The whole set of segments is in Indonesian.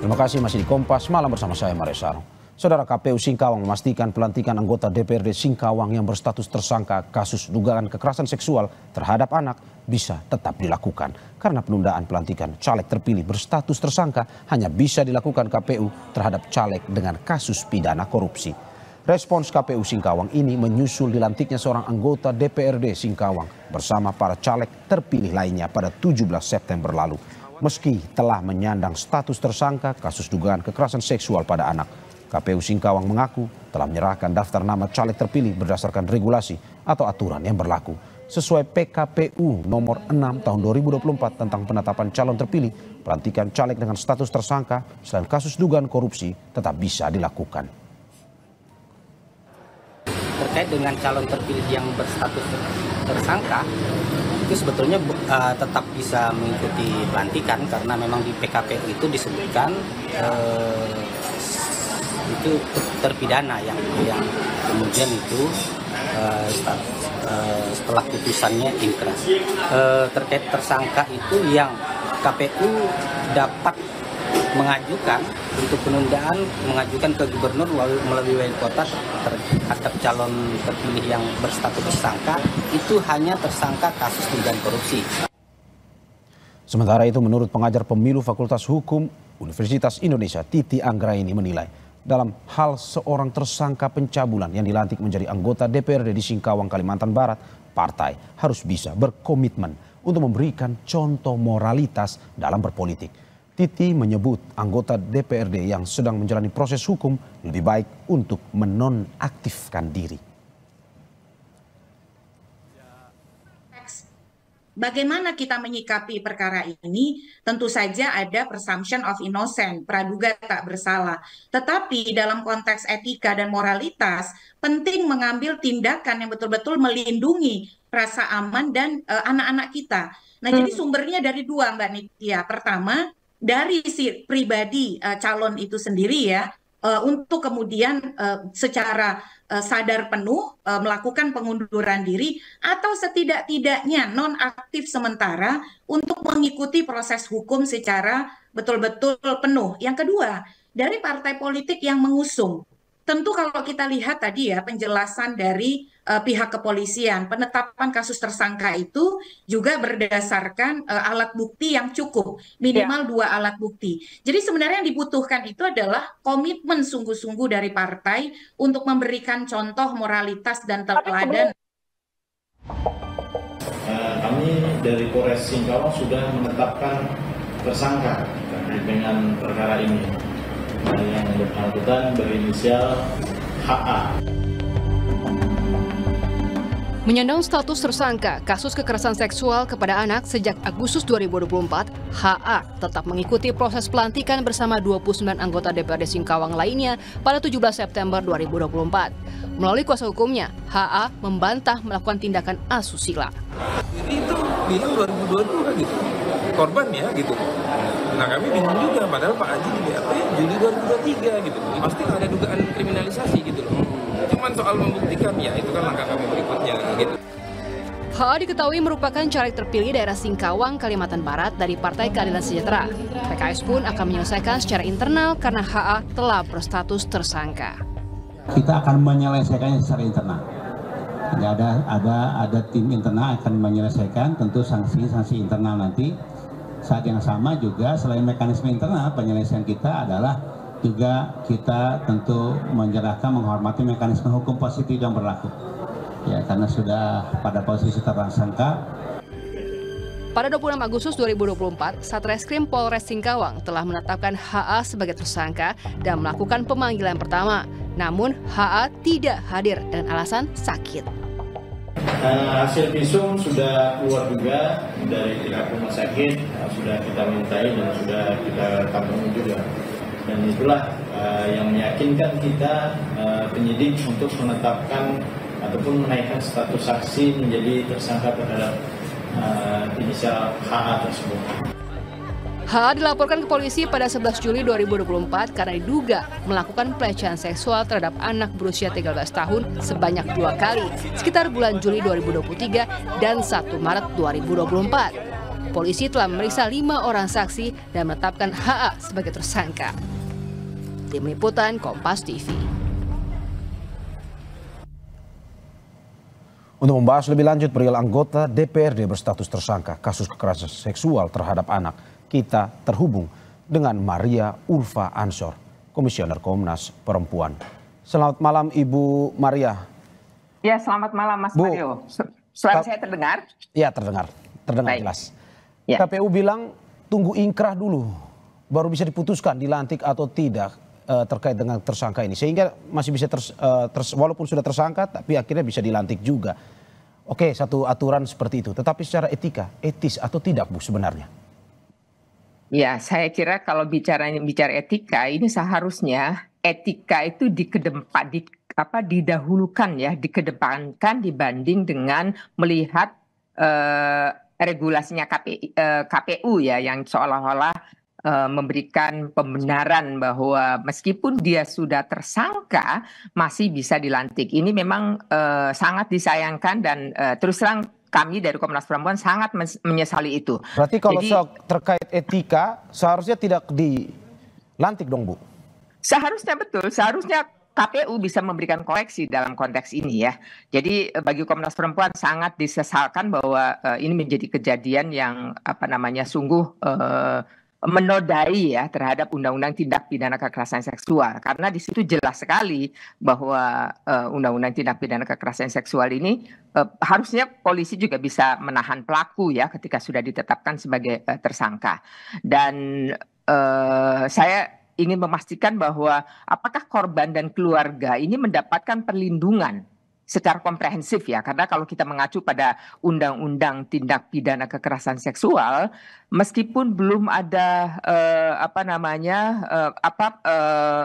Terima kasih masih di Kompas malam bersama saya Maresar. Saudara KPU Singkawang memastikan pelantikan anggota DPRD Singkawang yang berstatus tersangka kasus dugaan kekerasan seksual terhadap anak bisa tetap dilakukan. Karena penundaan pelantikan caleg terpilih berstatus tersangka hanya bisa dilakukan KPU terhadap caleg dengan kasus pidana korupsi. Respons KPU Singkawang ini menyusul dilantiknya seorang anggota DPRD Singkawang bersama para caleg terpilih lainnya pada 17 September lalu meski telah menyandang status tersangka kasus dugaan kekerasan seksual pada anak. KPU Singkawang mengaku telah menyerahkan daftar nama caleg terpilih berdasarkan regulasi atau aturan yang berlaku sesuai PKPU nomor 6 tahun 2024 tentang penetapan calon terpilih, pelantikan caleg dengan status tersangka selain kasus dugaan korupsi tetap bisa dilakukan. Terkait dengan calon terpilih yang berstatus tersangka, itu sebetulnya uh, tetap bisa mengikuti pelantikan karena memang di PKPU itu disebutkan uh, itu terpidana yang yang kemudian itu uh, eh, start, uh, setelah putusannya inkrah uh, terkait tersangka itu yang KPU dapat mengajukan untuk penundaan mengajukan ke gubernur melalui wali kota terhadap calon terpilih yang berstatus tersangka itu hanya tersangka kasus dugaan korupsi. Sementara itu menurut pengajar pemilu Fakultas Hukum Universitas Indonesia Titi Anggraini menilai dalam hal seorang tersangka pencabulan yang dilantik menjadi anggota DPRD di Singkawang, Kalimantan Barat, partai harus bisa berkomitmen untuk memberikan contoh moralitas dalam berpolitik. Titi menyebut anggota DPRD yang sedang menjalani proses hukum lebih baik untuk menonaktifkan diri. Bagaimana kita menyikapi perkara ini? Tentu saja ada presumption of innocent, praduga tak bersalah. Tetapi dalam konteks etika dan moralitas, penting mengambil tindakan yang betul-betul melindungi rasa aman dan eh, anak-anak uh, kita. Nah, hmm. jadi sumbernya dari dua, Mbak Nitya. Pertama, dari si pribadi uh, calon itu sendiri ya uh, untuk kemudian uh, secara uh, sadar penuh uh, melakukan pengunduran diri atau setidak-tidaknya non aktif sementara untuk mengikuti proses hukum secara betul-betul penuh. Yang kedua, dari partai politik yang mengusung tentu kalau kita lihat tadi ya penjelasan dari uh, pihak kepolisian penetapan kasus tersangka itu juga berdasarkan uh, alat bukti yang cukup minimal ya. dua alat bukti jadi sebenarnya yang dibutuhkan itu adalah komitmen sungguh-sungguh dari partai untuk memberikan contoh moralitas dan teladan eh, kami dari Polres Singkawang sudah menetapkan tersangka dengan perkara ini yang bersangkutan berinisial HA. Menyandang status tersangka kasus kekerasan seksual kepada anak sejak Agustus 2024, HA tetap mengikuti proses pelantikan bersama 29 anggota DPRD Singkawang lainnya pada 17 September 2024. Melalui kuasa hukumnya, HA membantah melakukan tindakan asusila. Jadi itu di 2022 kan gitu, korban ya gitu. Nah kami bingung juga, padahal Pak Haji di BAP ya, Juli 2023 gitu. Pasti ada dugaan kriminalisasi gitu loh. Cuman soal membuktikan ya itu kan langkah kami berikutnya gitu. HA diketahui merupakan caleg terpilih daerah Singkawang, Kalimantan Barat dari Partai Keadilan Sejahtera. PKS pun akan menyelesaikan secara internal karena HA telah berstatus tersangka. Kita akan menyelesaikannya secara internal. Ya, ada ada ada tim internal akan menyelesaikan tentu sanksi sanksi internal nanti saat yang sama juga selain mekanisme internal penyelesaian kita adalah juga kita tentu menyerahkan menghormati mekanisme hukum positif yang berlaku. Ya, karena sudah pada posisi tersangka. Pada 26 Agustus 2024, Satreskrim Polres Singkawang telah menetapkan HA sebagai tersangka dan melakukan pemanggilan pertama. Namun, HA tidak hadir dan alasan sakit. Nah, hasil visum sudah keluar juga dari pihak rumah sakit sudah kita mintai dan sudah kita kampung juga. Dan itulah uh, yang meyakinkan kita uh, penyidik untuk menetapkan ataupun menaikkan status saksi menjadi tersangka terhadap uh, inisial HA tersebut. HA dilaporkan ke polisi pada 11 Juli 2024 karena diduga melakukan pelecehan seksual terhadap anak berusia 13 tahun sebanyak dua kali sekitar bulan Juli 2023 dan 1 Maret 2024. Polisi telah memeriksa lima orang saksi dan menetapkan HA sebagai tersangka. Tim Liputan Kompas TV. Untuk membahas lebih lanjut perihal anggota DPRD berstatus tersangka kasus kekerasan seksual terhadap anak, kita terhubung dengan Maria Ulfa Ansor, Komisioner Komnas Perempuan. Selamat malam Ibu Maria. Ya, selamat malam Mas Bu, Mario. Suara saya terdengar? Iya, terdengar. Terdengar Baik. jelas. Ya. KPU bilang tunggu ingkrah dulu, baru bisa diputuskan dilantik atau tidak eh, terkait dengan tersangka ini. Sehingga masih bisa ters, eh, ters, walaupun sudah tersangka, tapi akhirnya bisa dilantik juga. Oke, satu aturan seperti itu. Tetapi secara etika, etis atau tidak, Bu, sebenarnya? Ya, saya kira kalau bicara bicara etika ini seharusnya etika itu dikedepan di apa didahulukan ya, dikedepankan dibanding dengan melihat eh, regulasinya KPI, eh, KPU ya yang seolah-olah eh, memberikan pembenaran bahwa meskipun dia sudah tersangka masih bisa dilantik. Ini memang eh, sangat disayangkan dan terus terang kami dari Komnas Perempuan sangat menyesali itu. Berarti kalau Jadi, terkait etika seharusnya tidak dilantik dong Bu? Seharusnya betul, seharusnya KPU bisa memberikan koreksi dalam konteks ini ya. Jadi eh, bagi Komnas Perempuan sangat disesalkan bahwa uh, ini menjadi kejadian yang apa namanya sungguh uh, menodai ya terhadap undang-undang tindak pidana kekerasan seksual karena di situ jelas sekali bahwa uh, undang-undang tindak pidana kekerasan seksual ini uh, harusnya polisi juga bisa menahan pelaku ya ketika sudah ditetapkan sebagai uh, tersangka dan uh, saya ingin memastikan bahwa apakah korban dan keluarga ini mendapatkan perlindungan secara komprehensif ya karena kalau kita mengacu pada undang-undang tindak pidana kekerasan seksual meskipun belum ada uh, apa namanya uh, apa uh,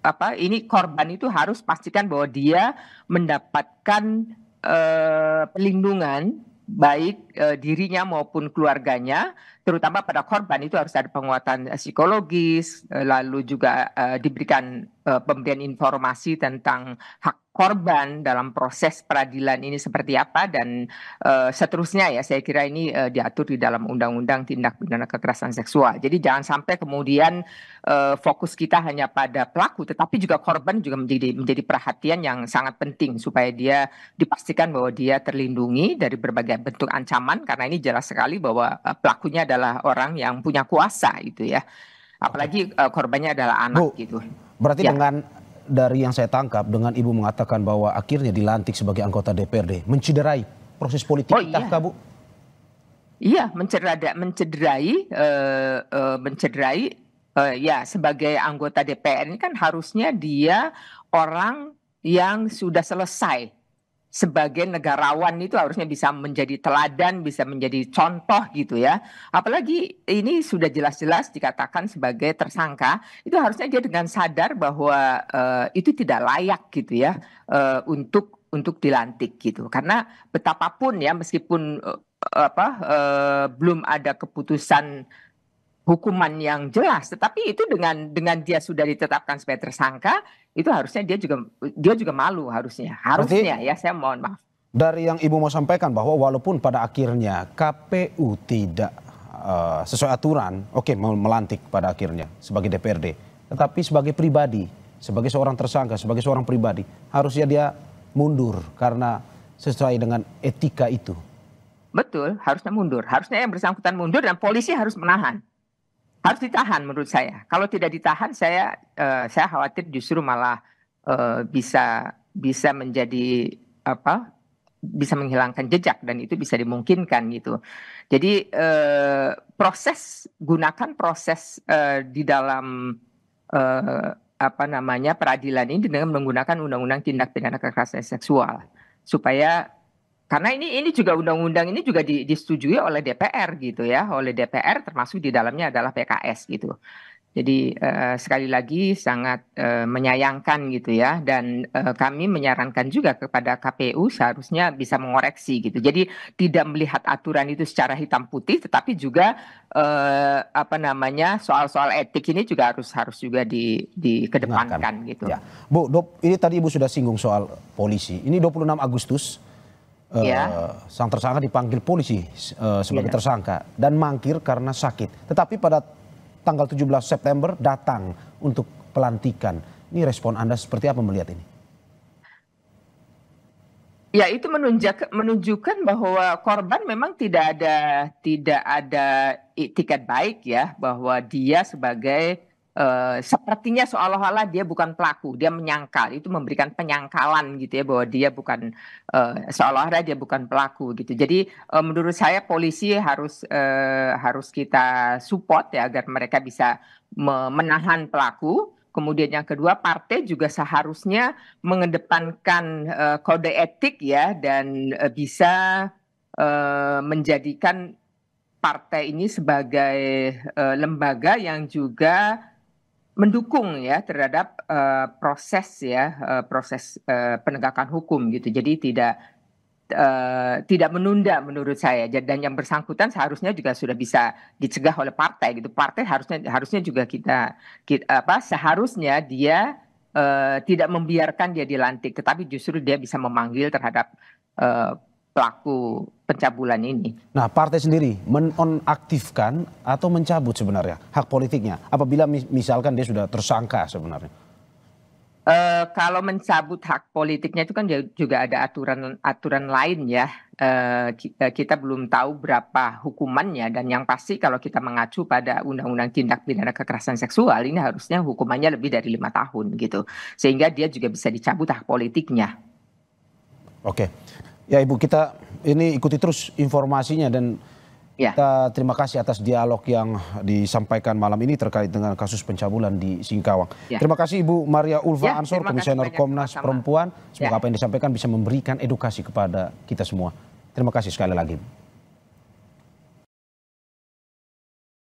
apa ini korban itu harus pastikan bahwa dia mendapatkan uh, pelindungan baik e, dirinya maupun keluarganya, terutama pada korban itu harus ada penguatan psikologis, e, lalu juga e, diberikan uh, pemberian informasi tentang hak korban dalam proses peradilan ini seperti apa dan uh, seterusnya ya saya kira ini uh, diatur di dalam undang-undang tindak pidana kekerasan seksual. Jadi jangan sampai kemudian uh, fokus kita hanya pada pelaku tetapi juga korban juga menjadi menjadi perhatian yang sangat penting supaya dia dipastikan bahwa dia terlindungi dari berbagai bentuk ancaman karena ini jelas sekali bahwa uh, pelakunya adalah orang yang punya kuasa itu ya. Apalagi uh, korbannya adalah anak Bu, gitu. Berarti ya. dengan dari yang saya tangkap dengan ibu mengatakan bahwa akhirnya dilantik sebagai anggota DPRD mencederai proses politik oh, kita, iya. Bu. Iya, mencederai, eh, eh, mencederai, uh, eh, uh, mencederai, uh, ya sebagai anggota DPR ini kan harusnya dia orang yang sudah selesai sebagai negarawan itu harusnya bisa menjadi teladan, bisa menjadi contoh gitu ya. Apalagi ini sudah jelas-jelas dikatakan sebagai tersangka, itu harusnya dia dengan sadar bahwa uh, itu tidak layak gitu ya uh, untuk untuk dilantik gitu. Karena betapapun ya meskipun uh, apa uh, belum ada keputusan hukuman yang jelas, tetapi itu dengan dengan dia sudah ditetapkan sebagai tersangka, itu harusnya dia juga dia juga malu harusnya harusnya Berarti, ya saya mohon maaf dari yang ibu mau sampaikan bahwa walaupun pada akhirnya KPU tidak uh, sesuai aturan oke okay, melantik pada akhirnya sebagai DPRD tetapi sebagai pribadi sebagai seorang tersangka sebagai seorang pribadi harusnya dia mundur karena sesuai dengan etika itu betul harusnya mundur harusnya yang bersangkutan mundur dan polisi harus menahan harus ditahan menurut saya. Kalau tidak ditahan saya uh, saya khawatir justru malah uh, bisa bisa menjadi apa? bisa menghilangkan jejak dan itu bisa dimungkinkan gitu. Jadi uh, proses gunakan proses uh, di dalam uh, apa namanya peradilan ini dengan menggunakan undang-undang tindak pidana kekerasan seksual supaya karena ini ini juga undang-undang ini juga di, disetujui oleh DPR gitu ya, oleh DPR termasuk di dalamnya adalah PKS gitu. Jadi eh, sekali lagi sangat eh, menyayangkan gitu ya dan eh, kami menyarankan juga kepada KPU seharusnya bisa mengoreksi gitu. Jadi tidak melihat aturan itu secara hitam putih tetapi juga eh, apa namanya soal-soal etik ini juga harus harus juga di dikedepankan kan? gitu. Ya. Bu, dok ini tadi Ibu sudah singgung soal polisi. Ini 26 Agustus yeah. Ya. sang tersangka dipanggil polisi uh, sebagai yeah. tersangka dan mangkir karena sakit. Tetapi pada tanggal 17 September datang untuk pelantikan. Ini respon Anda seperti apa melihat ini? Ya itu menunjuk, menunjukkan bahwa korban memang tidak ada tidak ada tiket baik ya bahwa dia sebagai Eh, sepertinya seolah-olah dia bukan pelaku, dia menyangkal, itu memberikan penyangkalan gitu ya bahwa dia bukan uh, seolah-olah dia bukan pelaku gitu. Jadi uh, menurut saya polisi harus uh, harus kita support ya agar mereka bisa menahan pelaku. Kemudian yang kedua partai juga seharusnya mengedepankan uh, kode etik ya dan uh, bisa uh, menjadikan partai ini sebagai uh, lembaga yang juga mendukung ya terhadap uh, proses ya uh, proses uh, penegakan hukum gitu. Jadi tidak uh, tidak menunda menurut saya dan yang bersangkutan seharusnya juga sudah bisa dicegah oleh partai gitu. Partai harusnya harusnya juga kita, kita apa seharusnya dia uh, tidak membiarkan dia dilantik tetapi justru dia bisa memanggil terhadap uh, pelaku pencabulan ini. Nah, partai sendiri menonaktifkan atau mencabut sebenarnya hak politiknya apabila misalkan dia sudah tersangka sebenarnya. Uh, kalau mencabut hak politiknya itu kan juga ada aturan-aturan lain ya. Uh, eh, kita, eh, kita belum tahu berapa hukumannya dan yang pasti kalau kita mengacu pada undang-undang tindak pidana kekerasan seksual ini harusnya hukumannya lebih dari lima tahun gitu. Sehingga dia juga bisa dicabut hak politiknya. Oke. Okay. Ya Ibu, kita ini ikuti terus informasinya dan ya. kita terima kasih atas dialog yang disampaikan malam ini terkait dengan kasus pencabulan di Singkawang. Ya. Terima kasih Ibu Maria Ulfa ya, Ansor, Komisioner Komnas sama. Perempuan. Semoga ya. apa yang disampaikan bisa memberikan edukasi kepada kita semua. Terima kasih sekali lagi.